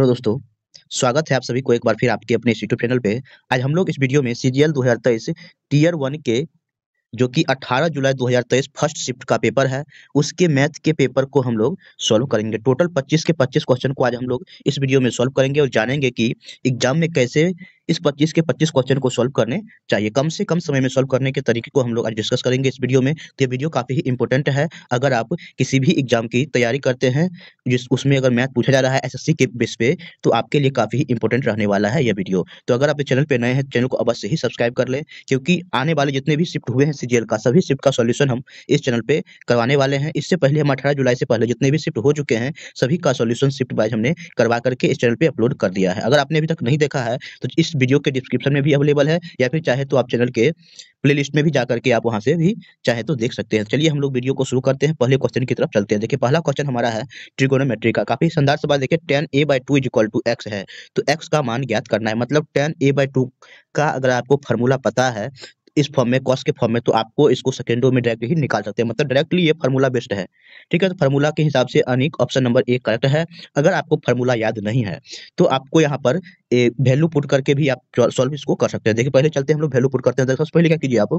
hello दोस्तों स्वागत है आप सभी को एक बार फिर आपके अपने यूट्यूब चैनल पे आज हम लोग इस वीडियो में सी जी एल दो हजार तेईस टीयर वन के जो कि 18 जुलाई 2023 फर्स्ट शिफ्ट का पेपर है उसके मैथ के पेपर को हम लोग सॉल्व करेंगे टोटल 25 के 25 क्वेश्चन को आज हम लोग इस वीडियो में सॉल्व करेंगे और जानेंगे कि एग्जाम में कैसे इस 25 के 25 क्वेश्चन को सॉल्व करने चाहिए कम से कम समय में सॉल्व करने के तरीके को हम लोग आज डिस्कस करेंगे इस वीडियो में तो ये वीडियो काफ़ी ही इंपॉर्टेंट है अगर आप किसी भी एग्जाम की तैयारी करते हैं जिस उसमें अगर मैथ पूछा जा रहा है एस के बेस पे तो आपके लिए काफ़ी ही इंपॉर्टेंट रहने वाला है यह वीडियो तो अगर आप इस चैनल पर नए हैं चैनल को अवश्य ही सब्सक्राइब कर ले क्योंकि आने वाले जितने भी शिफ्ट हुए हैं सी का सभी शिफ्ट का सोल्यूशन हम इस चैनल पर करवाने वाले हैं इससे पहले हम अठारह जुलाई से पहले जितने भी शिफ्ट हो चुके हैं सभी का सोल्यूशन शिफ्ट वाइज हमने करवा करके इस चैनल पर अपलोड कर दिया है अगर आपने अभी तक नहीं देखा है तो इस वीडियो के डिस्क्रिप्शन में भी अवेलेबल है या फिर चाहे तो आप चैनल के प्लेलिस्ट में भी जाकर के आप वहां से भी चाहे तो देख सकते हैं चलिए हम लोग वीडियो को शुरू करते हैं पहले क्वेश्चन की तरफ चलते हैं देखिए पहला क्वेश्चन हमारा है ट्रिगोनोमेट्री का काफी शानदार सवाल देखिए tan A by two is equal to x है तो एक्स का मान ज्ञात करना है मतलब टेन ए बाई टू का अगर आपको फॉर्मूला पता है इस फॉर्म में कॉस के फॉर्म में तो आपको इसको सेकेंडो में डायरेक्ट ही निकाल सकते हैं मतलब डायरेक्टली ये फार्मूला बेस्ट है ठीक है तो फार्मूला के हिसाब से अनिक ऑप्शन नंबर एक करेक्ट है अगर आपको फार्मूला याद नहीं है तो आपको यहाँ पर वैल्यू पुट करके भी आप सॉल्व इसको कर सकते हैं देखिए पहले चलते हैं हम लोग वैल्यू पुट करते हैं सबसे पहले क्या कीजिए आप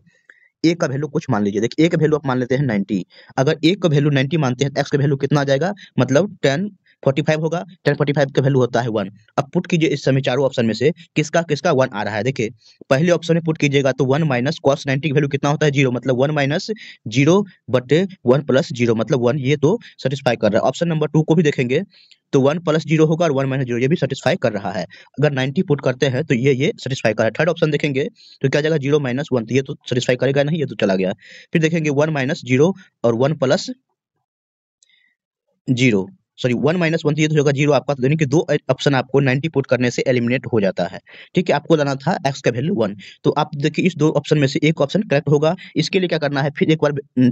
ए का वैल्यू कुछ मान लीजिए देखिए ए का वैल्यू आप मान लेते हैं नाइन्टी अगर ए का वैल्यू नाइन्टी मानते हैं तो एक्स का वैल्यू कितना आ जाएगा मतलब टेन फोर्टी फाइव होगा टेन फोर्टी फाइव का वैल्यू होता है वन अब पुट कीजिए इस समय चारों ऑप्शन में से किसका किसका वन आ रहा है देखिए पहले ऑप्शन में पुट कीजिएगा तो वन माइनस कॉस नाइनटी की वैल्यू कितना होता है जीरो मतलब वन माइनस जीरो बटे वन प्लस जीरो मतलब वन ये तो सेटिस्फाई कर रहा है ऑप्शन नंबर टू को भी देखेंगे तो वन प्लस जीरो होगा और वन माइनस जीरो भी सेटिस्फाई कर रहा है अगर नाइनटी पुट करते हैं तो ये ये सेटिस्फाई कर रहा है थर्ड ऑप्शन देखेंगे तो क्या जाएगा जीरो माइनस वन ये तो सेटिस्फाई करेगा नहीं ये तो चला गया फिर देखेंगे वन माइनस जीरो और one plus zero sorry one minus one चाहिए तो होगा जीरो आपका यानी कि दो ऑप्शन आपको नाइनटी पुट करने से एलिमिनेट हो जाता है ठीक है आपको लाना था एक्स का वैल्यू वन तो आप देखिए इस दो ऑप्शन में से एक ऑप्शन करेक्ट होगा इसके लिए क्या करना है फिर एक बार एंगल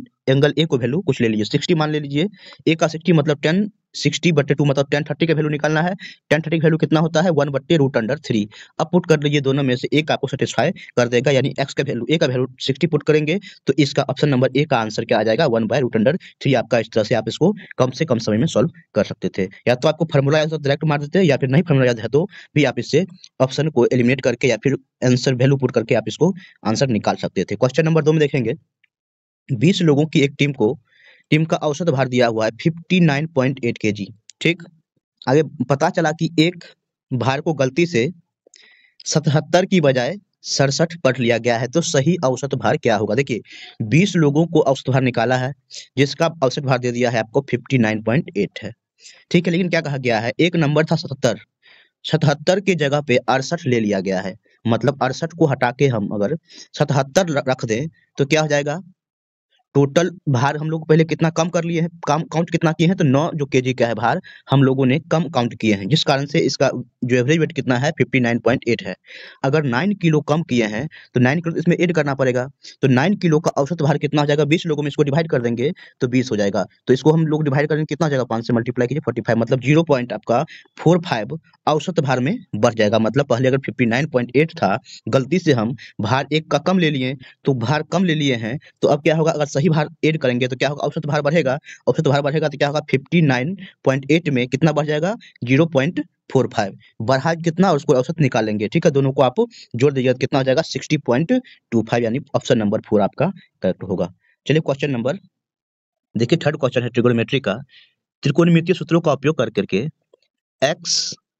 हम्म, ए को वैल्यू कुछ ले लीजिए सिक्सटी मान ले लीजिए ए का सिक्सटी मतलब टेन सिक्सटी बटे टू मतलब टेन थर्टी का वैल्यू निकालना है टेन थर्टी का वैल्यू कितना होता है वन बटे रूट अंडर थ्री अब पुट कर लीजिए दोनों में से एक आपको सेटिस्फाई कर देगा यानी एक्स का वैल्यू ए का वैल्यू सिक्सटी पुट करेंगे तो इसका ऑप्शन नंबर ए का आंसर क्या आ जाएगा one by root under three आपका इस तरह से आप इसको कम से कम समय में सॉल्व कर सकते थे या तो आपको फॉर्मूला याद डायरेक्ट मार देते या फिर नहीं फॉर्मूला याद है तो भी आप इससे ऑप्शन को एलिमिनेट करके या फिर आंसर वैल्यू पुट करके आप इसको आंसर निकाल सकते थे क्वेश्चन नंबर दो में देखेंगे बीस लोगों की एक टीम को टीम का औसत भार दिया हुआ है फिफ्टी नाइन पॉइंट एट के जी ठीक आगे पता चला कि एक भार को गलती से सतहत्तर की बजाय सड़सठ पट लिया गया है तो सही औसत भार क्या होगा देखिए बीस लोगों को औसत भार निकाला है जिसका औसत भार दे दिया है आपको फिफ्टी नाइन पॉइंट एट है ठीक है लेकिन क्या कहा गया है एक नंबर था सतहत्तर सतहत्तर की जगह पे अड़सठ ले लिया गया है मतलब अड़सठ को हटा के हम अगर सतहत्तर रख दें तो क्या हो जाएगा टोटल भार हम लोग पहले कितना कम कर लिए हैं कम काउंट कितना किए हैं तो नौ जो के का है भार हम लोगों ने कम काउंट किए हैं जिस कारण से इसका जो एवरेज वेट कितना है 59.8 है अगर 9 किलो कम किए हैं तो 9 किलो इसमें ऐड करना पड़ेगा तो 9 किलो का औसत भार कितना हो जाएगा 20 लोगों में इसको डिवाइड कर देंगे तो बीस हो जाएगा तो इसको हम लोग डिवाइड करेंगे कितना जाएगा पाँच से मल्टीप्लाई कीजिए फोर्टी मतलब जीरो आपका फोर औसत भार में बढ़ जाएगा मतलब पहले अगर एट था गलती से हम भार एक का कम ले लिए तो भार कम ले लिए हैं तो अब क्या होगा अगर सही वही भार एड करेंगे तो क्या होगा औसत तो भार बढ़ेगा औसत तो भार बढ़ेगा तो क्या होगा फिफ्टी नाइन पॉइंट एट में कितना बढ़ जाएगा जीरो पॉइंट फोर फाइव बढ़ा कितना और उसको औसत निकालेंगे ठीक है दोनों को आप जोड़ दीजिए तो कितना हो जाएगा सिक्सटी पॉइंट टू फाइव यानी ऑप्शन नंबर फोर आपका करेक्ट होगा चलिए क्वेश्चन नंबर देखिए थर्ड क्वेश्चन है ट्रिगोनोमेट्री का त्रिकोणमितीय सूत्रों का उपयोग कर करके x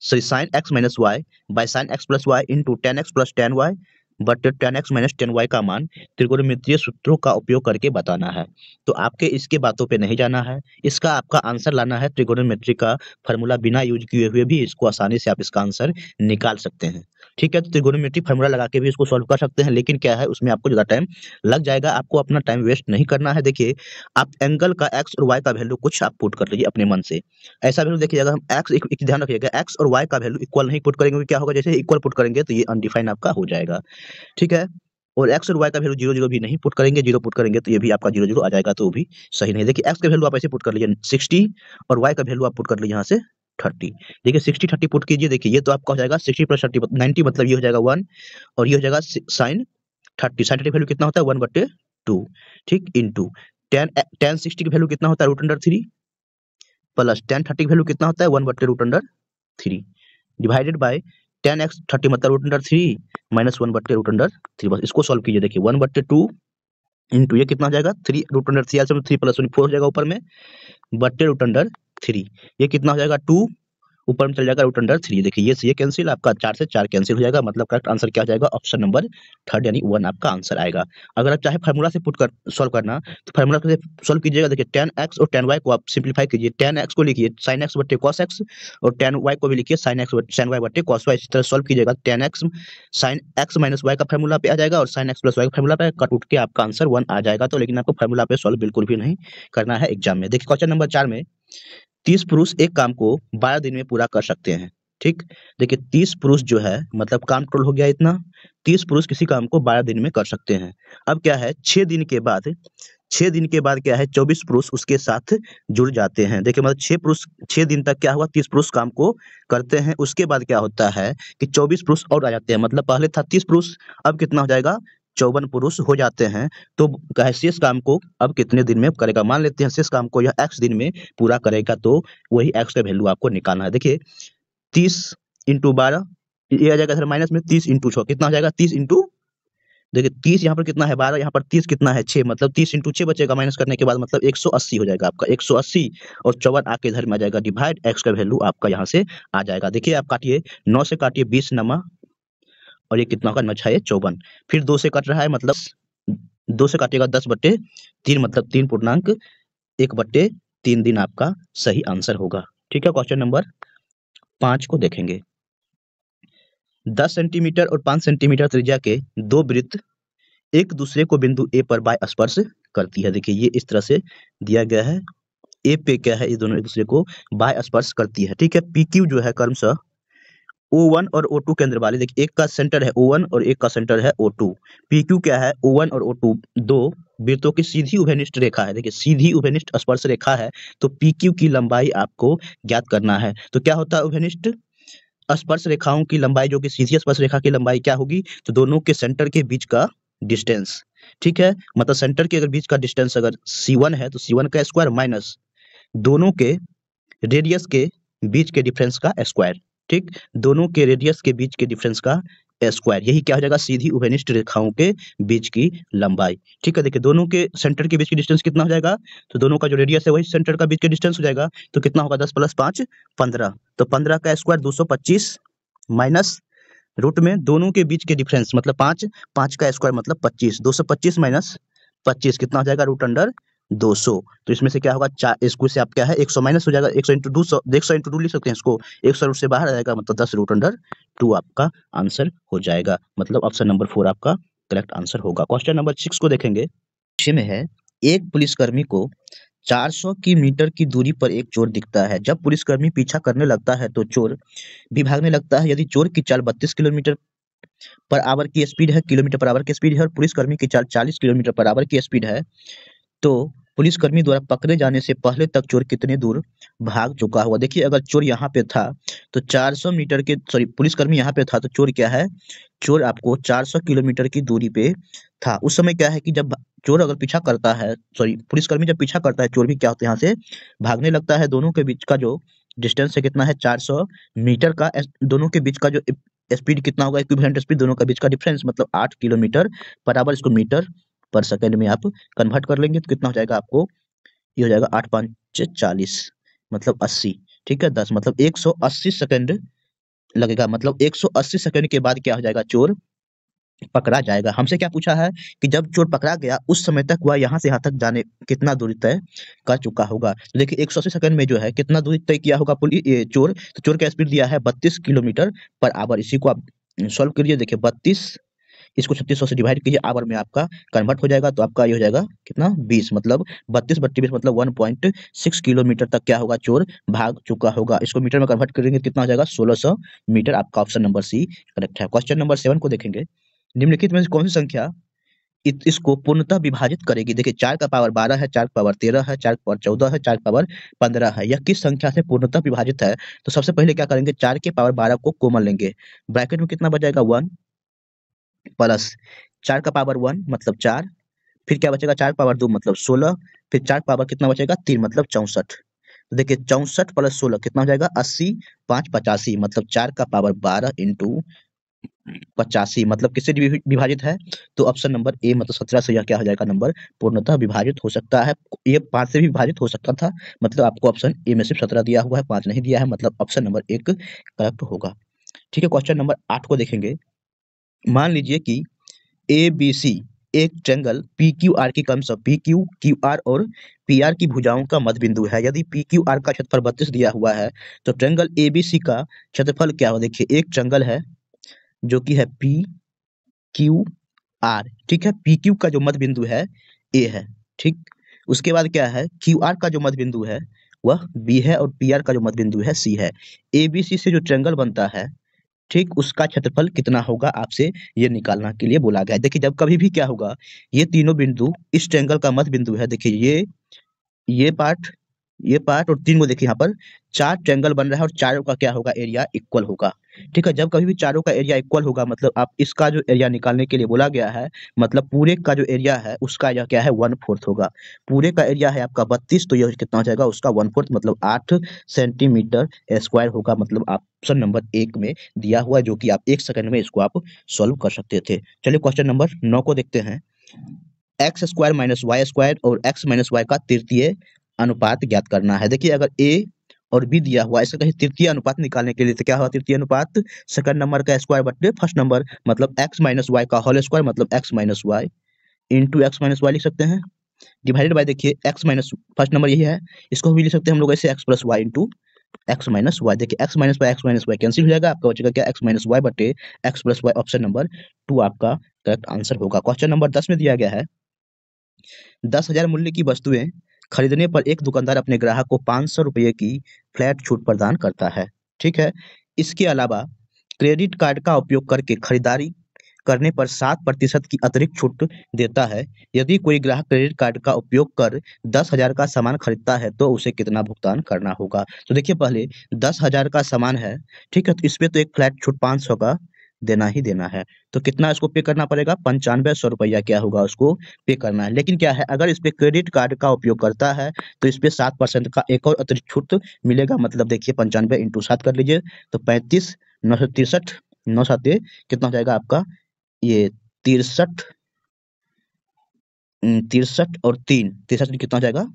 sorry sine x minus y by sine x plus y into tan x plus tan y but tan x minus tan y का मान त्रिकोणमितीय सूत्रों का उपयोग करके बताना है तो आपके इसके बातों पे नहीं जाना है इसका आपका आंसर लाना है त्रिकोणमित्री का फॉर्मूला बिना यूज किए हुए भी इसको आसानी से आप इसका आंसर निकाल सकते हैं ठीक है तो त्रिगोनोमेट्री फार्मूला लगा के भी इसको सॉल्व कर सकते हैं लेकिन क्या है उसमें आपको ज़्यादा टाइम लग जाएगा आपको अपना टाइम वेस्ट नहीं करना है देखिए आप एंगल का एक्स और वाई का वैल्यू कुछ आप पुट कर लीजिए अपने मन से ऐसा वैल्यू देखिएगा हम एक्स ध्यान रखिएगा एक्स और वाई का वैल्यू इक्वल नहीं पुट करेंगे तो क्या होगा जैसे इक्वल पुट करेंगे तो ये अनडिफाइन आपका हो जाएगा ठीक है और एक्स और वाई का वैल्यू जीरो जीरो भी नहीं पुट करेंगे जीरो पुट करेंगे तो ये भी आपका जीरो जीरो आ जाएगा तो भी सही नहीं देखिए एक्स का वैल्यू आप ऐसे पुट कर लीजिए सिक्सटी और वाई का वैल्यू आप पुट कर लीजिए यहाँ से थर्टी देखिए सिक्सटी थर्टी पुट कीजिए देखिए ये तो आपका हो जाएगा सिक्सटी प्लस थर्टी नाइनटी मतलब ये हो जाएगा वन और ये हो जाएगा sine thirty sine thirty value कितना होता है वन बटे टू ठीक into tan tan sixty की वैल्यू कितना होता है root under three plus tan thirty की वैल्यू कितना होता है वन बटे root under three divided by tan x thirty मतलब root under three minus one बटे रूट अंडर थ्री बस इसको सॉल्व कीजिए देखिए वन बट्टे टू इंटू ये कितना हो जाएगा three root under three are three plus one four हो जाएगा ऊपर में बट्टे रूट अंडर थ्री ये कितना हो जाएगा टू ऊपर में चल जाएगा रूट अंडर थ्री देखिए ये सी कैंसिल आपका चार से चार कैंसिल हो जाएगा मतलब करेक्ट आंसर क्या हो जाएगा ऑप्शन नंबर थर्ड यानी वन आपका आंसर आएगा अगर आप चाहे फार्मूला से पुट कर सॉल्व करना तो फार्मूला से सॉल्व कीजिएगा देखिए टेन एक्स और टेन वाई को आप सिंप्लीफाई कीजिए टेन एक्स को लिखिए साइन एक्स बटे कॉस एक्स और टेन वाई को भी लिखिए साइन एक्स साइन वाई बटे कॉस वाई इस तरह सॉल्व कीजिएगा tan x sine x minus y का फार्मूला पे आ जाएगा और साइन एक्स प्लस वाई का फार्मूला पे कट उठ के आपका आंसर वन आ जाएगा तो लेकिन आपको फार्मूला पे सॉल्व बिल्कुल भी नहीं करना है एग्जाम में देखिए क्वेश्चन नंबर चार में तीस पुरुष एक काम को बारह दिन में पूरा कर सकते हैं ठीक देखिए तीस पुरुष जो है मतलब काम ट्रोल हो गया इतना तीस पुरुष किसी काम को बारह दिन में कर सकते हैं अब क्या है छह दिन के बाद छह दिन के बाद क्या है चौबीस पुरुष उसके साथ जुड़ जाते हैं देखिए मतलब छह पुरुष छह दिन तक क्या हुआ तीस पुरुष काम को करते हैं उसके बाद क्या होता है कि चौबीस पुरुष और आ जाते हैं मतलब पहले था तीस पुरुष अब कितना हो जाएगा चौवन पुरुष हो जाते हैं तो कहे शेष काम को अब कितने दिन में करेगा मान लेते हैं शेष काम को यह एक्स दिन में पूरा करेगा तो वही एक्स का वैल्यू आपको निकालना है देखिए तीस इंटू बारह ये आ जाएगा सर माइनस में तीस इंटू छः कितना हो जाएगा तीस इंटू देखिए तीस यहाँ पर कितना है बारह यहाँ पर तीस कितना है छः मतलब तीस इंटू छः बचेगा माइनस करने के बाद मतलब एक सौ अस्सी हो जाएगा आपका एक सौ अस्सी और चौवन आके इधर में आ जाएगा डिवाइड एक्स का वैल्यू आपका यहाँ से आ जाएगा देखिए आप काटिए नौ से काटिए बीस नमा और ये कितना का अच्छा है चौवन फिर दो से कट रहा है मतलब दो से काटेगा दस बट्टे तीन मतलब तीन पूर्णांक एक बट्टे तीन दिन आपका सही आंसर होगा ठीक है क्वेश्चन नंबर पांच को देखेंगे दस सेंटीमीटर और पांच सेंटीमीटर त्रिज्या के दो वृत्त एक दूसरे को बिंदु ए पर बाय स्पर्श करती है देखिए ये इस तरह से दिया गया है ए पे क्या है ये दोनों एक दूसरे को बाय स्पर्श करती है ठीक है पी क्यू जो है कर्मश O1 और O2 केंद्र वाले देखिए एक का सेंटर है O1 और एक का सेंटर है O2 PQ क्या है O1 और O2 दो वृत्तों की सीधी उभयनिष्ठ रेखा है देखिए सीधी उभयनिष्ठ स्पर्श रेखा है तो PQ की लंबाई आपको ज्ञात करना है तो क्या होता है उभयनिष्ठ स्पर्श रेखाओं की लंबाई जो कि सीधी स्पर्श रेखा की लंबाई क्या होगी तो दोनों के सेंटर के बीच का डिस्टेंस ठीक है मतलब सेंटर के अगर बीच का डिस्टेंस अगर वन है तो वन का स्क्वायर माइनस दोनों के रेडियस के बीच के डिफरेंस का स्क्वायर ठीक दोनों के रेडियस के बीच के डिफरेंस का स्क्वायर यही क्या हो जाएगा सीधी उभयनिष्ठ रेखाओं के बीच की लंबाई ठीक है देखिए दोनों के सेंटर के बीच की डिस्टेंस कितना हो जाएगा तो दोनों का जो रेडियस है वही सेंटर का बीच के डिस्टेंस हो जाएगा तो कितना होगा दस प्लस पांच पंद्रह तो पंद्रह का स्क्वायर दो सौ पच्चीस माइनस रूट में दोनों के बीच के डिफरेंस मतलब पांच पांच का स्क्वायर मतलब पच्चीस दो सौ पच्चीस माइनस पच्चीस कितना हो जाएगा रूट अंडर दो सौ तो इसमें से क्या होगा इसको से आप क्या है एक सौ माइनस हो जाएगा एक सौ इंटू टू सौ एक सौ इंटू टू लिख सकते हैं इसको एक सौ रूट से बाहर आ जाएगा मतलब दस रूट अंडर टू आपका आंसर हो जाएगा मतलब ऑप्शन नंबर फोर आपका करेक्ट आंसर होगा क्वेश्चन नंबर सिक्स को देखेंगे में है एक पुलिसकर्मी को 400 की मीटर की दूरी पर एक चोर दिखता है जब पुलिसकर्मी पीछा करने लगता है तो चोर भी भागने लगता है यदि चोर की चाल 32 किलोमीटर पर आवर की स्पीड है किलोमीटर पर आवर की स्पीड है और पुलिसकर्मी की चाल 40 किलोमीटर पर आवर की स्पीड है तो पुलिसकर्मी द्वारा पकड़े जाने से पहले तक चोर कितने दूर भाग चुका होगा देखिए अगर चोर यहाँ पे था तो 400 मीटर के सॉरी पुलिसकर्मी यहाँ पे था तो चोर क्या है चोर आपको 400 किलोमीटर की दूरी पे था उस समय क्या है कि जब चोर अगर पीछा करता है सॉरी पुलिसकर्मी जब पीछा करता है चोर भी क्या होता है यहाँ से भागने लगता है दोनों के बीच का जो डिस्टेंस है कितना है चार मीटर का दोनों के बीच का जो स्पीड कितना होगा स्पीड दोनों के बीच का डिफरेंस मतलब आठ किलोमीटर बराबर इसको मीटर पर सेकेंड में आप कन्वर्ट कर लेंगे तो कितना हो जाएगा आपको ये हो जाएगा आठ पाँच चालीस मतलब अस्सी ठीक है दस मतलब एक सौ अस्सी सेकेंड लगेगा मतलब एक सौ अस्सी सेकेंड के बाद क्या हो जाएगा चोर पकड़ा जाएगा हमसे क्या पूछा है कि जब चोर पकड़ा गया उस समय तक वह यहाँ से यहाँ तक जाने कितना दूरी तय कर चुका होगा देखिए एक सौ अस्सी सेकंड में जो है कितना दूरी तय किया होगा पुलिस चोर तो चोर का स्पीड दिया है बत्तीस किलोमीटर पर आवर इसी को आप सॉल्व करिए देखिए बत्तीस इसको छत्तीस सौ से डिवाइड कीजिए आवर में आपका कन्वर्ट हो जाएगा तो आपका ये हो जाएगा कितना बीस मतलब बत्तीस बत्तीस मतलब वन पॉइंट सिक्स किलोमीटर तक क्या होगा चोर भाग चुका होगा इसको मीटर में कन्वर्ट करेंगे कितना हो जाएगा सोलह सौ मीटर आपका ऑप्शन नंबर सी करेक्ट है क्वेश्चन नंबर सेवन को देखेंगे निम्नलिखित में कौन सी संख्या इसको पूर्णतः विभाजित करेगी देखिए चार का पावर बारह है चार का पावर तेरह है चार का पावर चौदह है चार का पावर पंद्रह है यह किस संख्या से पूर्णतः विभाजित है तो सबसे पहले क्या करेंगे चार के पावर बारह को कोमल लेंगे ब्रैकेट में कितना बच जाएगा वन प्लस चार का पावर वन मतलब चार फिर क्या बचेगा चार पावर दो मतलब सोलह फिर चार पावर कितना बचेगा तीन मतलब चौसठ तो देखिए चौसठ प्लस सोलह कितना हो जाएगा अस्सी पांच पचासी मतलब चार का पावर बारह इंटू पचासी मतलब किससे विभाजित है तो ऑप्शन नंबर ए मतलब सत्रह से यह क्या हो जाएगा नंबर पूर्णतः विभाजित हो सकता है ये पांच से भी विभाजित हो सकता था मतलब आपको ऑप्शन ए में सिर्फ सत्रह दिया हुआ है पांच नहीं दिया है मतलब ऑप्शन नंबर एक करेक्ट होगा ठीक है क्वेश्चन नंबर आठ को देखेंगे मान लीजिए कि ए बी सी एक ट्रेंगल पी क्यू आर की कम सब पी क्यू क्यू आर और पी आर की भुजाओं का मध्य बिंदु है यदि पी क्यू आर का क्षेत्रफल बत्तीस दिया हुआ है तो ट्रेंगल ए बी सी का क्षेत्रफल क्या हो देखिए एक ट्रेंगल है जो कि है पी क्यू आर ठीक है पी क्यू का जो मध्य बिंदु है ए है ठीक उसके बाद क्या है क्यू आर का जो मध्य बिंदु है वह बी है और पी आर का जो मध्य बिंदु है सी है ए बी सी से जो ट्रेंगल बनता है ठीक उसका क्षेत्रफल कितना होगा आपसे ये निकालना के लिए बोला गया है देखिए जब कभी भी क्या होगा ये तीनों बिंदु इस ट्रेंगल का मध्य बिंदु है देखिए ये ये पार्ट ये पार्ट और तीन को देखिए यहाँ पर चार ट्रेंगल बन रहा है और चारों का क्या होगा एरिया इक्वल होगा ठीक है जब कभी भी चारों का एरिया इक्वल होगा मतलब आप इसका जो एरिया निकालने के लिए बोला गया है मतलब पूरे का जो एरिया है उसका एरिया क्या है वन फोर्थ होगा पूरे का एरिया है आपका बत्तीस तो यह कितना हो जाएगा उसका वन फोर्थ मतलब आठ सेंटीमीटर स्क्वायर होगा मतलब ऑप्शन नंबर एक में दिया हुआ जो कि आप एक सेकंड में इसको आप सॉल्व कर सकते थे चलिए क्वेश्चन नंबर नौ को देखते हैं x square minus y square और एक्स माइनस वाई का तृतीय अनुपात ज्ञात करना है देखिए अगर ए और बी दिया हुआ इसका कहीं तृतीय अनुपात निकालने के लिए तो क्या हुआ तृतीय अनुपात सेकंड नंबर का स्क्वायर बटे फर्स्ट नंबर मतलब एक्स माइनस वाई का होल स्क्वायर मतलब x minus y into x minus y लिख सकते हैं डिवाइडेड बाई देखिए एक्स माइनस फर्स्ट नंबर यही है इसको भी लिख सकते हैं हम लोग ऐसे x plus y into x minus y देखिए x minus y x minus y cancel हो जाएगा आपका बचेगा क्या एक्स माइनस वाई बटे x plus y option number two आपका करेक्ट आंसर होगा क्वेश्चन नंबर दस में दिया गया है दस हजार मूल्य की वस्तुएं खरीदने पर एक दुकानदार अपने ग्राहक को पाँच सौ रुपये की फ्लैट छूट प्रदान करता है ठीक है इसके अलावा क्रेडिट कार्ड का उपयोग करके खरीदारी करने पर सात प्रतिशत की अतिरिक्त छूट देता है यदि कोई ग्राहक क्रेडिट कार्ड का उपयोग कर दस हजार का सामान खरीदता है तो उसे कितना भुगतान करना होगा तो देखिए पहले दस हजार का सामान है ठीक है तो इसमें तो एक फ्लैट छूट पाँच सौ का देना ही देना है तो कितना इसको पे करना पड़ेगा पंचानवे सौ रुपया क्या होगा उसको पे करना है लेकिन क्या है अगर इस पे क्रेडिट कार्ड का उपयोग करता है तो इस पे सात परसेंट का एक और अतिरिक्त छूट मिलेगा मतलब देखिए पंचानवे इंटू सात कर लीजिए तो पैंतीस नौ सौ तिरसठ नौ सात कितना हो जाएगा आपका ये तिरसठ तिरसठ और तीन तिरसठ कितना हो जाएगा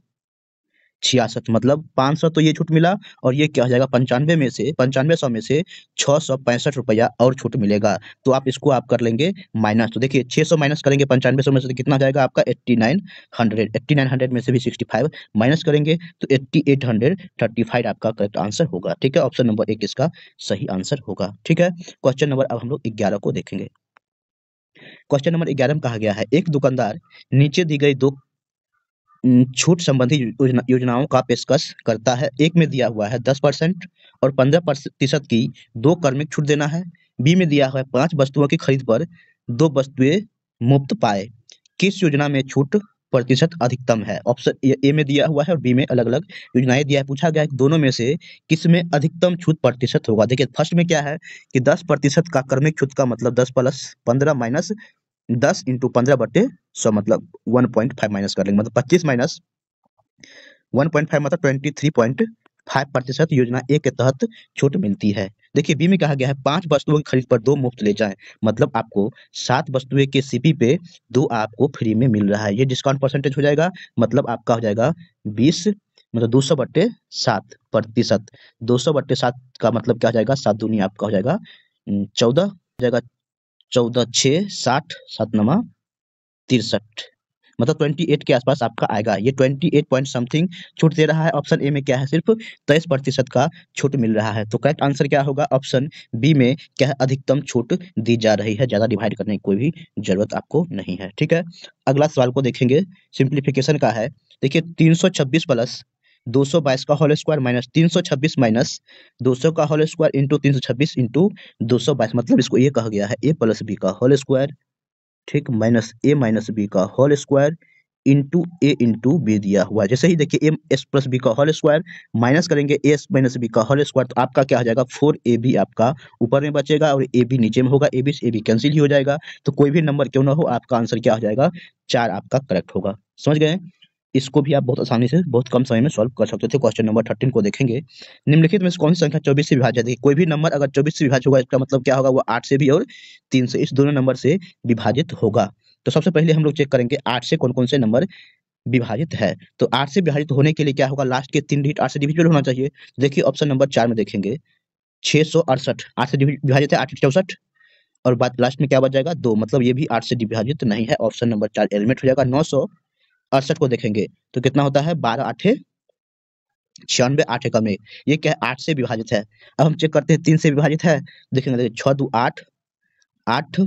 छियासठ मतलब पांच सौ तो ये छूट मिला और ये क्या हो जाएगा पंचानवे में से पंचानवे सौ में से छह सौ पैंसठ रुपया और छूट मिलेगा तो आप इसको आप कर लेंगे माइनस तो देखिए छह सौ माइनस करेंगे पंचानवे सौ में से तो कितना जाएगा आपका eighty nine hundred eighty nine hundred में से भी सिक्सटी फाइव माइनस करेंगे तो eighty eight hundred thirty five आपका करेक्ट आंसर होगा ठीक है ऑप्शन नंबर एक इसका सही आंसर होगा ठीक है क्वेश्चन नंबर अब हम लोग ग्यारह को देखेंगे क्वेश्चन नंबर ग्यारह में कहा गया है एक दुकानदार नीचे दी गई दो छूट संबंधी योजना, योजनाओं का पेशकश करता है एक में दिया हुआ है दस परसेंट और पंद्रह प्रतिशत की दो कर्मिक छूट देना है बी में दिया हुआ है पांच वस्तुओं की खरीद पर दो वस्तुएं मुफ्त पाए किस योजना में छूट प्रतिशत अधिकतम है ऑप्शन ए में दिया हुआ है और बी में अलग अलग योजनाएं दिया है पूछा गया है दोनों में से किस में अधिकतम छूट प्रतिशत होगा देखिए फर्स्ट में क्या है कि 10 प्रतिशत का कर्मिक छूट का मतलब 10 प्लस 15 माइनस दस इंटू पंद्रह बटे सौ मतलब वन पॉइंट फाइव माइनस कर लेंगे मतलब पच्चीस माइनस वन पॉइंट फाइव मतलब ट्वेंटी थ्री पॉइंट फाइव प्रतिशत योजना ए के तहत छूट मिलती है देखिए बी में कहा गया है पांच वस्तुओं की खरीद पर दो मुफ्त ले जाएं मतलब आपको सात वस्तुएं के सीपी पे दो आपको फ्री में मिल रहा है ये डिस्काउंट परसेंटेज हो जाएगा मतलब आपका हो जाएगा बीस मतलब दो सौ बट्टे सात प्रतिशत दो सौ बट्टे सात का मतलब क्या हो जाएगा सात दूनी आपका हो जाएगा चौदह जाएगा चौदह छः साठ सात नवा तिरसठ मतलब ट्वेंटी एट के आसपास आपका आएगा ये ट्वेंटी एट पॉइंट समथिंग छूट दे रहा है ऑप्शन ए में क्या है सिर्फ तेईस प्रतिशत का छूट मिल रहा है तो करेक्ट आंसर क्या होगा ऑप्शन बी में क्या है अधिकतम छूट दी जा रही है ज़्यादा डिवाइड करने की कोई भी जरूरत आपको नहीं है ठीक है अगला सवाल को देखेंगे सिंप्लीफिकेशन का है देखिए तीन सौ छब्बीस प्लस दो का होल स्क्वायर माइनस तीन सौ छब्बीस माइनस दो सौ का होल स्क्वायर इंटू तीन सौ छब्बीस इंटू दो मतलब इसको ये कहा गया है a प्लस बी का होल स्क्वायर ठीक माइनस a माइनस बी का whole square into A into B दिया हुआ जैसे ही देखिए एम एस प्लस बी का होल स्क्वायर माइनस करेंगे एस माइनस बी का होल स्क्वायर तो आपका क्या हो जाएगा फोर ए बी आपका ऊपर में बचेगा और ए बी नीचे में होगा ए बी से ए बी कैंसिल ही हो जाएगा तो कोई भी नंबर क्यों ना हो आपका आंसर क्या हो जाएगा चार आपका करेक्ट होगा समझ गए इसको भी आप बहुत आसानी से बहुत कम समय में सॉल्व कर सकते थे क्वेश्चन नंबर थर्टीन को देखेंगे निम्नलिखित में से कौन सी संख्या चौबीस से विभाज्य है कोई भी नंबर अगर चौबीस से विभाजित होगा इसका मतलब क्या होगा वो आठ से भी और तीन से इस दोनों नंबर से विभाजित होगा तो सबसे पहले हम लोग चेक करेंगे आठ से कौन कौन से नंबर विभाजित है तो आठ से विभाजित होने के लिए क्या होगा लास्ट के तीन डिजिट आठ से डिविजिबल होना चाहिए देखिए ऑप्शन नंबर चार में देखेंगे छह सौ अड़सठ आठ से विभाजित है आठ चौसठ और बात लास्ट में क्या बच जाएगा दो मतलब ये भी आठ से विभाजित नहीं है ऑप्शन नंबर चार एलिमेंट हो जाएगा नौ सौ अड़सठ को देखेंगे तो कितना होता है बारह आठे छियानवे आठ एकम में ये क्या है आठ से विभाजित है अब हम चेक करते हैं तीन से विभाजित है देखेंगे छ दो आठ आठ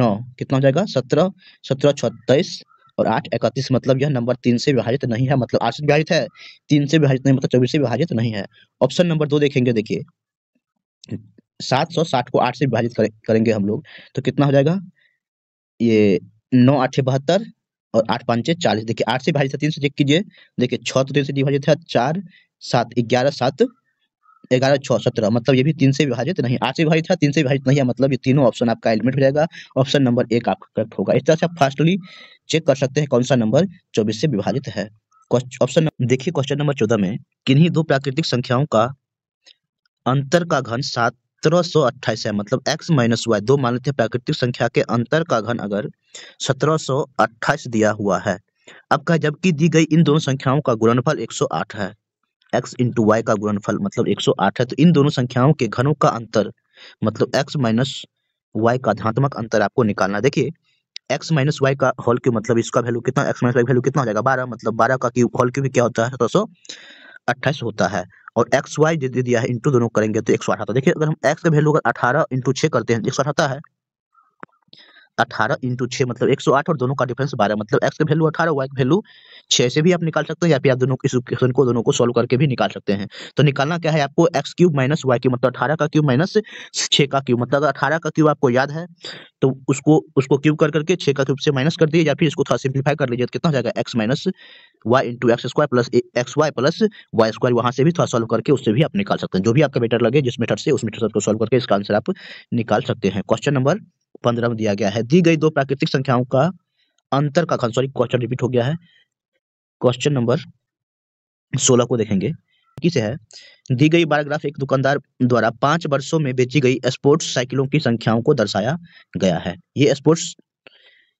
नौ कितना हो जाएगा सत्रह सत्रह छत्तीस और आठ इकतीस मतलब यह नंबर तीन से विभाजित नहीं है मतलब आठ से विभाजित है तीन से विभाजित नहीं मतलब चौबीस से विभाजित नहीं है ऑप्शन नंबर दो देखेंगे देखिए सात सौ साठ को आठ से विभाजित करेंगे हम लोग तो कितना हो जाएगा ये नौ आठ बहत्तर और आठ पांच चालीस देखिए आठ से भाजी था तीन से चेक कीजिए देखिए छह तो तीन से विभाजित है चार सात ग्यारह सात ग्यारह छः सत्रह मतलब ये भी तीन से विभाजित नहीं आठ से विभाजित था तीन से विभाजित नहीं है मतलब ये तीनों ऑप्शन आपका एलिमेंट हो जाएगा ऑप्शन नंबर एक आपका करेक्ट होगा इस तरह से आप फास्टली चेक कर सकते हैं कौन सा नंबर चौबीस से विभाजित है ऑप्शन देखिए क्वेश्चन नंबर चौदह में किन्हीं दो प्राकृतिक संख्याओं का अंतर का घन सात सत्रह सौ अट्ठाईस है मतलब x माइनस वाई दो मान लेते हैं प्राकृतिक संख्या के अंतर का घन अगर सत्रह सौ अट्ठाईस दिया हुआ है अब कहा जबकि दी गई इन दोनों संख्याओं का गुणनफल 108 है x इंटू वाई का गुणनफल मतलब 108 है तो इन दोनों संख्याओं के घनों का अंतर मतलब x माइनस वाई का धनात्मक अंतर आपको निकालना देखिए एक्स माइनस वाई का होल क्यू मतलब इसका वैल्यू कितना एक्स माइनस वाई वैल्यू कितना हो जाएगा बारह मतलब बारह का क्यू होल क्यू भी क्या होता है सत्रह सौ अट्ठाईस होता है और एक्स वाई दे दिया है इंटू दोनों करेंगे तो एक सौ अठारह देखिए अगर हम एक्स का वैल्यू अगर अठारह इंटू छः करते हैं एक सौ अठारह है अठारह इंटू छह मतलब एक सौ आठ और दोनों का डिफरेंस बारह मतलब एक्स का वैल्यू अठारह वाई का वैल्यू छह से भी आप निकाल सकते हैं या फिर आप दोनों इस क्वेश्चन को दोनों को सॉल्व करके भी निकाल सकते हैं तो निकालना क्या है आपको x cube minus y cube मतलब अठारह का क्यूब माइनस छह का क्यूब मतलब अठारह का क्यूब आपको याद है तो उसको उसको क्यूब कर करके छह का क्यूब से माइनस कर दिए या फिर इसको थोड़ा सिंप्लीफाई कर लीजिए तो कितना हो जाएगा x minus y into x square plus x y plus y square वहां से भी थोड़ा सॉल्व करके उससे भी आप निकाल सकते हैं जो भी आपका बेटर लगे जिस मेथड से उस मेथड को सॉल्व करके इसका आंसर आप निकाल सकते हैं क्वेश्चन नंबर पंद्रह में दिया गया है दी गई दो प्राकृतिक संख्याओं का अंतर का सॉरी क्वेश्चन रिपीट हो गया है क्वेश्चन नंबर सोलह को देखेंगे किसे है दी गई बायोग्राफ एक दुकानदार द्वारा पांच वर्षों में बेची गई स्पोर्ट्स साइकिलों की संख्याओं को दर्शाया गया है ये स्पोर्ट्स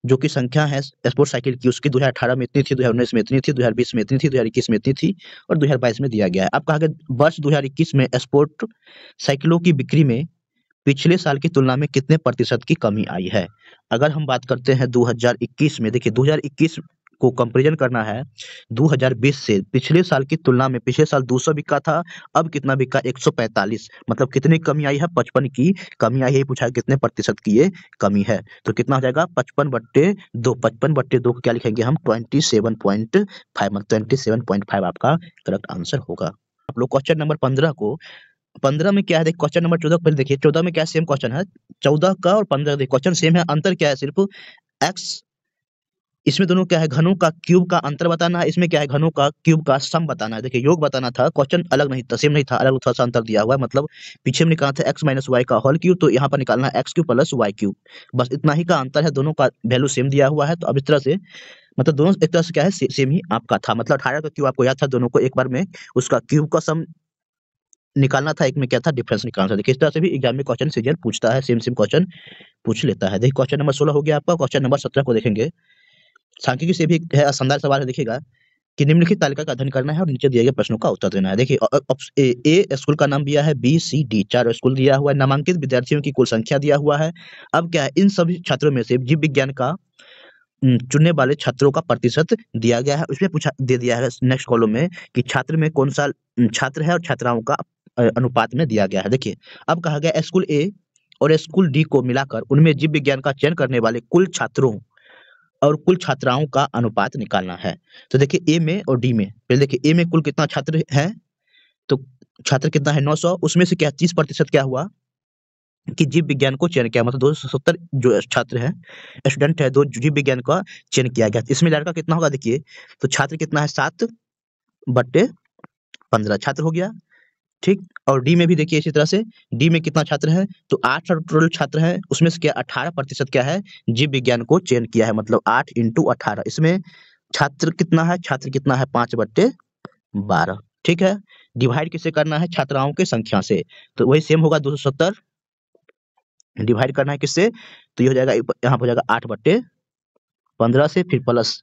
जो कि संख्या है स्पोर्ट्स साइकिल की उसकी 2018 में इतनी थी 2019 में इतनी थी 2020 में इतनी थी 2021 में इतनी थी और 2022 में दिया गया है आप कहा गया वर्ष 2021 में स्पोर्ट साइकिलों की बिक्री में पिछले साल की तुलना में कितने प्रतिशत की कमी आई है अगर हम बात करते हैं 2021 में देखिए 2021 को कंपेरिजन करना है 2020 से पिछले साल की तुलना में पिछले साल 200 बिका था अब कितना बिका 145 मतलब कितनी कमी आई है 55 की कमी आई है पूछा कितने प्रतिशत की ये कमी है तो कितना हो जाएगा 55 बट्टे दो पचपन बट्टे दो क्या लिखेंगे हम ट्वेंटी सेवन पॉइंट फाइव मतलब ट्वेंटी सेवन पॉइंट फाइव आपका करेक्ट आंसर होगा आप लोग क्वेश्चन नंबर पंद्रह को पंद्रह में क्या है क्वेश्चन नंबर चौदह पहले देखिए चौदह में क्या सेम क्वेश्चन है चौदह का और पंद्रह देखिए क्वेश्चन सेम है अंतर क्या है सिर्फ एक्स इसमें दोनों क्या है घनों का क्यूब का अंतर बताना है इसमें क्या है घनों का क्यूब का सम बताना है देखिए योग बताना था क्वेश्चन अलग नहीं था सेम नहीं था अलग थोड़ा सा अंतर दिया हुआ है मतलब पीछे में निकाला था एक्स माइनस वाई का होल क्यूब तो यहाँ पर निकालना है x cube plus y cube बस इतना ही का अंतर है दोनों का वैल्यू सेम दिया हुआ है तो अब इस तरह से मतलब दोनों एक तरह से क्या है से, सेम ही आपका था मतलब अठारह का क्यूब आपको याद था दोनों को एक बार में उसका क्यूब का सम निकालना था एक में क्या था डिफरेंस निकालना था देखिए इस तरह से भी एग्जाम में क्वेश्चन सीजन पूछता है सेम सेम क्वेश्चन पूछ लेता है देखिए क्वेश्चन नंबर सोलह हो गया आपका क्वेश्चन नंबर सत्रह को देखेंगे सांख्यिकी से भी है शानदार सवाल है देखिएगा कि निम्नलिखित तालिका का अध्ययन करना है और नीचे दिए गए प्रश्नों का उत्तर देना है देखिए ए ए स्कूल का नाम दिया है बी सी डी चार स्कूल दिया हुआ है नामांकित विद्यार्थियों की कुल संख्या दिया हुआ है अब क्या है इन सभी छात्रों में से जीव विज्ञान का चुनने वाले छात्रों का प्रतिशत दिया गया है उसमें पूछा दे दिया है नेक्स्ट कॉलम में कि छात्र में कौन सा छात्र है और छात्राओं का अनुपात में दिया गया है देखिए अब कहा गया स्कूल ए और स्कूल डी को मिलाकर उनमें जीव विज्ञान का चयन करने वाले कुल छात्रों और कुल छात्राओं का अनुपात निकालना है तो देखिए ए में और डी में पहले देखिए ए में कुल कितना छात्र है तो छात्र कितना है सौ उसमें से क्या तीस प्रतिशत क्या हुआ कि जीव विज्ञान को चयन किया मतलब दो सौ सत्तर जो छात्र है स्टूडेंट है दो जीव विज्ञान का चयन किया गया इसमें लड़का कितना होगा देखिए तो छात्र कितना है सात बट्टे पंद्रह छात्र हो गया ठीक और डी में भी देखिए इसी तरह से डी में कितना छात्र है तो आठ टोटल छात्र है उसमें से क्या अठारह प्रतिशत क्या है जीव विज्ञान को चयन किया है मतलब आठ इंटू अठारह इसमें छात्र कितना है छात्र कितना है पांच बट्टे बारह ठीक है डिवाइड किसे करना है छात्राओं की संख्या से तो वही सेम होगा दो सौ सत्तर डिवाइड करना है किससे तो ये हो जाएगा यहाँ पर हो जाएगा आठ बट्टे पंद्रह से फिर प्लस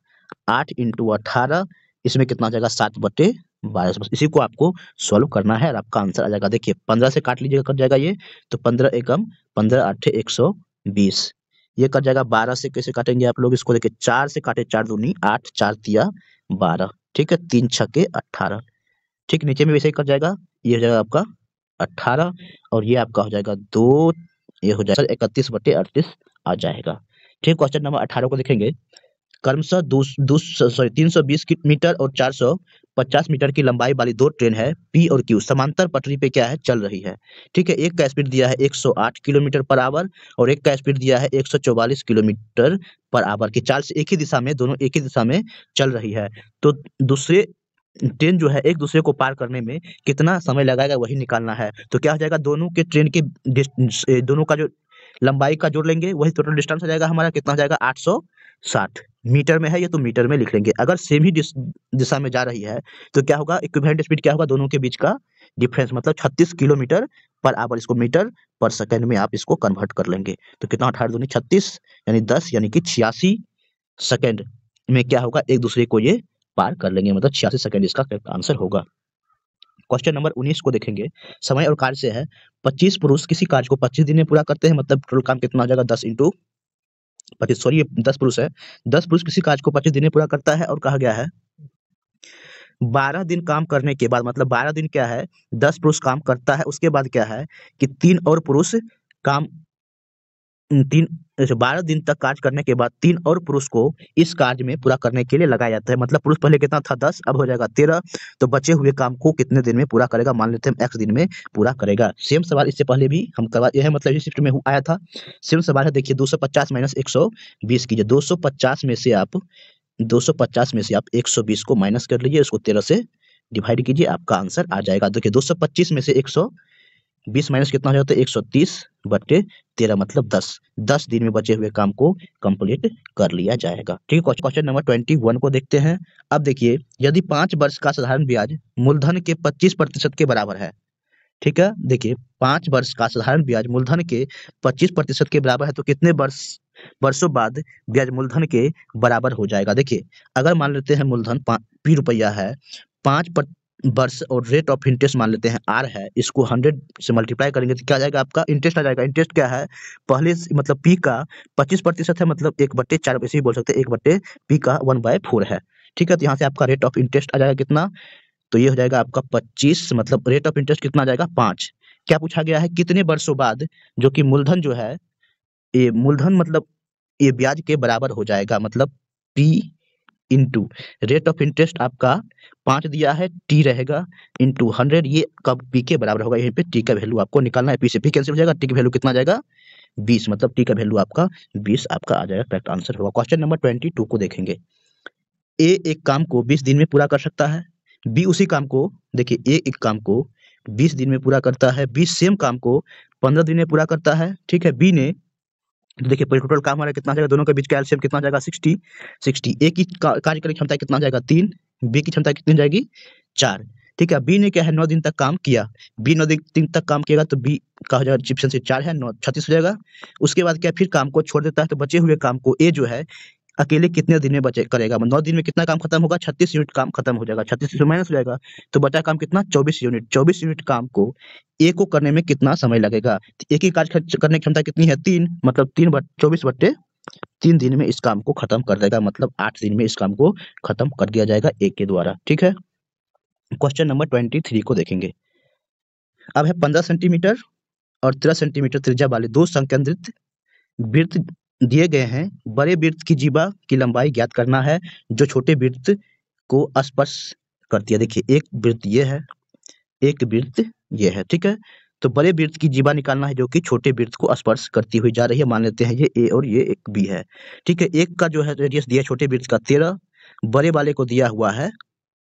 आठ इंटू अठारह इसमें कितना हो जाएगा सात बट्टे बारह सौ इसी को आपको सॉल्व करना है और आपका आंसर आ जाएगा देखिए पंद्रह से काट लीजिएगा कट जाएगा ये तो पंद्रह एकम पंद्रह अट्ठे एक सौ बीस ये कट जाएगा बारह से कैसे काटेंगे आप लोग इसको देखिए चार से काटे चार दूनी आठ चार दिया बारह ठीक है तीन छके अट्ठारह ठीक नीचे में वैसे ही कट जाएगा ये हो जाएगा आपका अट्ठारह और ये आपका हो जाएगा दो ये हो जाएगा इकतीस बटे अड़तीस आ जाएगा ठीक क्वेश्चन नंबर अठारह को देखेंगे क्रमशः दो सॉरी तीन सौ बीस मीटर और चार सौ पचास मीटर की लंबाई वाली दो ट्रेन है पी और क्यू समांतर पटरी पे क्या है चल रही है ठीक है एक का स्पीड दिया है 108 किलोमीटर पर आवर और एक का स्पीड दिया है 144 किलोमीटर पर आवर की चाल से एक ही दिशा में दोनों एक ही दिशा में चल रही है तो दूसरे ट्रेन जो है एक दूसरे को पार करने में कितना समय लगाएगा वही निकालना है तो क्या हो जाएगा दोनों के ट्रेन के दोनों का जो लंबाई का जोड़ लेंगे वही टोटल डिस्टेंस हो जाएगा हमारा कितना हो जाएगा 860 मीटर में है ये तो मीटर में लिख लेंगे अगर सेम ही दिशा में जा रही है तो क्या होगा इक्विवेलेंट स्पीड क्या होगा दोनों के बीच का डिफरेंस मतलब 36 किलोमीटर पर आवर इसको मीटर पर सेकेंड में आप इसको कन्वर्ट कर लेंगे तो कितना अठारह दूनी छत्तीस यानी दस यानी कि छियासी सेकेंड में क्या होगा एक दूसरे को ये पार कर लेंगे मतलब छियासी सेकेंड इसका आंसर होगा क्वेश्चन नंबर उन्नीस को देखेंगे समय और कार्य से है पच्चीस पुरुष किसी कार्य को पच्चीस दिन में पूरा करते हैं मतलब टोटल काम कितना हो जाएगा दस इंटू पच्चीस सॉरी दस पुरुष है दस पुरुष किसी कार्य को पच्चीस दिन में पूरा करता है और कहा गया है बारह दिन काम करने के बाद मतलब बारह दिन क्या है दस पुरुष काम करता है उसके बाद क्या है कि तीन और पुरुष काम तीन जैसे बारह दिन तक कार्य करने के बाद तीन और पुरुष को इस कार्य में पूरा करने के लिए लगाया जाता है मतलब पुरुष पहले कितना था दस अब हो जाएगा तेरह तो बचे हुए काम को कितने दिन में पूरा करेगा मान लेते हैं एक्स दिन में पूरा करेगा सेम सवाल इससे पहले भी हम करवा यह मतलब इस शिफ्ट में आया था सेम सवाल है देखिए दो सौ माइनस एक कीजिए दो में से आप दो में से आप एक को माइनस कर लीजिए उसको तेरह से डिवाइड कीजिए आपका आंसर आ जाएगा देखिए दो में से एक बीस माइनस कितना हो जाता है एक सौ तीस बटे तेरह मतलब दस दस दिन में बचे हुए काम को कंप्लीट कर लिया जाएगा ठीक है क्वेश्चन नंबर ट्वेंटी वन को देखते हैं अब देखिए यदि पांच वर्ष का साधारण ब्याज मूलधन के पच्चीस प्रतिशत के बराबर है ठीक है देखिए पांच वर्ष का साधारण ब्याज मूलधन के पच्चीस प्रतिशत के बराबर है तो कितने वर्ष वर्षों बाद ब्याज मूलधन के बराबर हो जाएगा देखिए अगर मान लेते हैं मूलधन पी रुपया है पांच वर्ष और रेट ऑफ इंटरेस्ट मान लेते हैं आर है इसको हंड्रेड से मल्टीप्लाई करेंगे तो क्या आ जाएगा आपका इंटरेस्ट आ जाएगा इंटरेस्ट क्या है पहले मतलब पी का पच्चीस प्रतिशत है मतलब एक बट्टे चार ऐसे ही बोल सकते हैं एक बट्टे पी का वन बाय फोर है ठीक है तो यहाँ से आपका रेट ऑफ इंटरेस्ट आ जाएगा कितना तो ये हो जाएगा आपका पच्चीस मतलब रेट ऑफ इंटरेस्ट कितना आ जाएगा पाँच क्या पूछा गया है कितने वर्षों बाद जो कि मूलधन जो है ये मूलधन मतलब ये ब्याज के बराबर हो जाएगा मतलब P into rate of interest आपका पांच दिया है टी रहेगा इंटू हंड्रेड ये कब पी के बराबर होगा यहीं पे टी का वैल्यू आपको निकालना है पी से पी कैंसिल हो जाएगा टी का वैल्यू कितना जाएगा बीस मतलब टी का वैल्यू आपका बीस आपका आ जाएगा करेक्ट आंसर होगा क्वेश्चन नंबर ट्वेंटी टू को देखेंगे ए एक काम को बीस दिन में पूरा कर सकता है बी उसी काम को देखिए ए एक काम को बीस दिन में पूरा करता है बी सेम काम को पंद्रह दिन में पूरा करता है ठीक है बी ने तो देखिए टोटल काम हमारा कितना जाएगा दोनों के बीच कैल्शियम कितना जाएगा सिक्सटी सिक्सटी ए की की क्षमता कितना जाएगा तीन बी की क्षमता कितनी जाएगी चार ठीक है बी ने क्या है नौ दिन तक काम किया बी नौ दिन तक काम किया तो बी का हो जाएगा जिप्सन से चार है नौ छत्तीस हो जाएगा उसके बाद क्या फिर काम को छोड़ देता है तो बचे हुए काम को ए जो है अकेले कितने दिन में बचे करेगा नौ दिन में कितना काम खत्म होगा छत्तीस यूनिट काम खत्म हो जाएगा छत्तीस से माइनस हो जाएगा तो बचा काम कितना चौबीस यूनिट चौबीस यूनिट काम को ए को करने में कितना समय लगेगा तो एक ही कार्य करने की क्षमता कितनी है तीन मतलब तीन बट चौबीस बट्टे तीन दिन में इस काम को खत्म कर देगा मतलब आठ दिन में इस काम को खत्म कर दिया जाएगा ए के द्वारा ठीक है क्वेश्चन नंबर ट्वेंटी थ्री को देखेंगे अब है पंद्रह सेंटीमीटर और तेरह सेंटीमीटर त्रिज्या वाले दो संकेंद्रित वृत्त दिए गए हैं बड़े वृत्त की जीवा की लंबाई ज्ञात करना है जो छोटे वृत्त को स्पर्श करती है देखिए एक वृत्त ये है एक वृत्त ये है ठीक है तो बड़े वृत्त की जीवा निकालना है जो कि छोटे वृत्त को स्पर्श करती हुई जा रही है मान लेते हैं ये ए और ये एक बी है ठीक है एक का जो है तो रेडियस दिया छोटे वृत्त का तेरह बड़े वाले को दिया हुआ है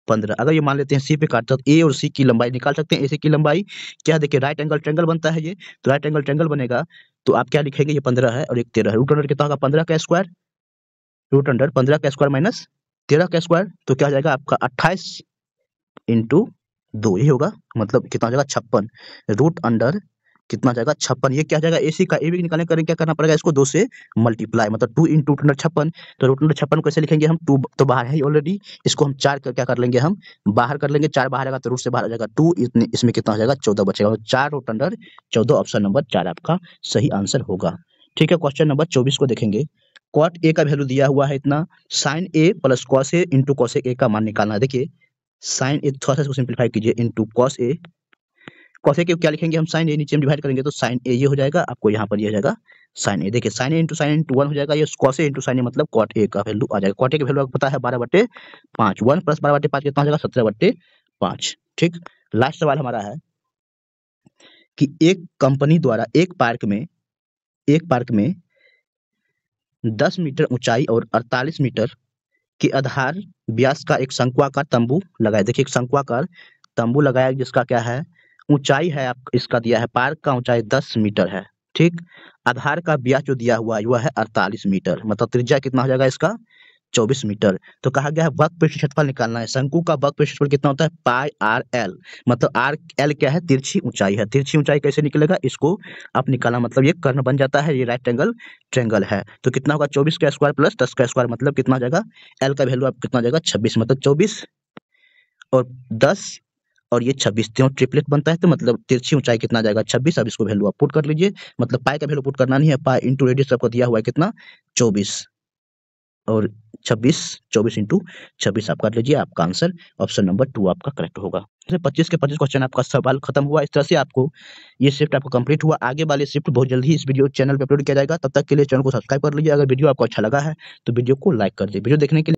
पंद्रह अगर ये मान लेते हैं सी पे काटता तो ए और सी की लंबाई निकाल सकते हैं ए सी की लंबाई क्या देखिए राइट एंगल ट्रेंगल बनता है ये तो राइट एंगल ट्रेंगल बनेगा तो आप क्या लिखेंगे ये पंद्रह है और एक तेरह है रूट अंडर कितना होगा पंद्रह का स्क्वायर रूट अंडर पंद्रह का स्क्वायर माइनस तेरह का स्क्वायर तो क्या हो जाएगा आपका अट्ठाईस इंटू दो ये होगा मतलब कितना हो जाएगा छप्पन रूट अंडर कितना जाएगा छप्पन ये क्या जाएगा एसी का ए भी निकालने करें क्या करना पड़ेगा इसको दो से मल्टीप्लाई मतलब टू इन टू छप्पन तो रूट नंबर छप्पन कैसे लिखेंगे हम टू तो बाहर है ऑलरेडी इसको हम चार कर, क्या कर लेंगे हम बाहर कर लेंगे चार बाहर आएगा तो रूट से बाहर आ जाएगा टू इसमें कितना हो जाएगा चौदह बचेगा तो चार रूट अंडर चौदह ऑप्शन नंबर चार आपका सही आंसर होगा ठीक है क्वेश्चन नंबर चौबीस को देखेंगे कॉट ए का वैल्यू दिया हुआ है इतना sine A plus cos A into cos A का मान निकालना देखिए साइन ए थोड़ा सा सिंप्लीफाई कीजिए इंटू कॉस ए क्यूब क्या लिखेंगे हम साइन ए नीचे में डिवाइड करेंगे तो साइन ए ये हो जाएगा आपको यहाँ पर ये यह हो जाएगा साइन ए देखिए sine A into sine into one हो जाएगा ये cos A into sine A मतलब कॉट ए का वैल्यू आ जाएगा कॉट ए का वैल्यू आपको पता है बारह बटे पांच वन प्लस बारह बटे पांच कितना हो जाएगा सत्रह बटे पांच ठीक लास्ट सवाल हमारा है कि एक कंपनी द्वारा एक पार्क में एक पार्क में दस मीटर ऊंचाई और अड़तालीस मीटर के आधार व्यास का एक शंकुआकार तंबू लगाया देखिए एक शंकुआकार तंबू लगाया जिसका क्या है ऊंचाई है आप इसका दिया है पार्क का ऊंचाई 10 मीटर है ठीक आधार का ब्याह जो दिया हुआ है वह है अड़तालीस मीटर मतलब त्रिज्या कितना हो जाएगा इसका 24 मीटर तो कहा गया है वक पृष्ठ क्षेत्रफल निकालना है शंकु का वक पृष्ठ क्षेत्रफल कितना होता है पाई आर एल मतलब आर एल क्या है तिरछी ऊंचाई है तिरछी ऊंचाई कैसे निकलेगा इसको आप निकालना मतलब ये कर्ण बन जाता है ये राइट एंगल ट्रेंगल है तो कितना होगा चौबीस का स्क्वायर प्लस दस का स्क्वायर मतलब कितना जाएगा एल का वैल्यू आप कितना जाएगा छब्बीस मतलब चौबीस और दस और ये छब्बीस जो ट्रिपलेट बनता है तो मतलब तिरछी ऊंचाई कितना जाएगा छब्बीस अब इसको वैल्यू आप पुट कर लीजिए मतलब पाए का वैल्यू पुट करना नहीं है पाए इंटू रेडियस आपको दिया हुआ है कितना चौबीस और छब्बीस चौबीस इंटू छब्बीस आप कर लीजिए आपका आंसर ऑप्शन नंबर टू आपका करेक्ट होगा तो पच्चीस के पच्चीस क्वेश्चन आपका सवाल खत्म हुआ इस तरह से आपको ये शिफ्ट आपको कंप्लीट हुआ आगे वाले शिफ्ट बहुत जल्दी इस वीडियो चैनल पर अपलोड किया जाएगा तब तक के लिए चैनल को सब्सक्राइब कर लीजिए अगर वीडियो आपको अच्छा लगा है तो वीडियो को लाइक कर दीजिए वीडियो देखने के लिए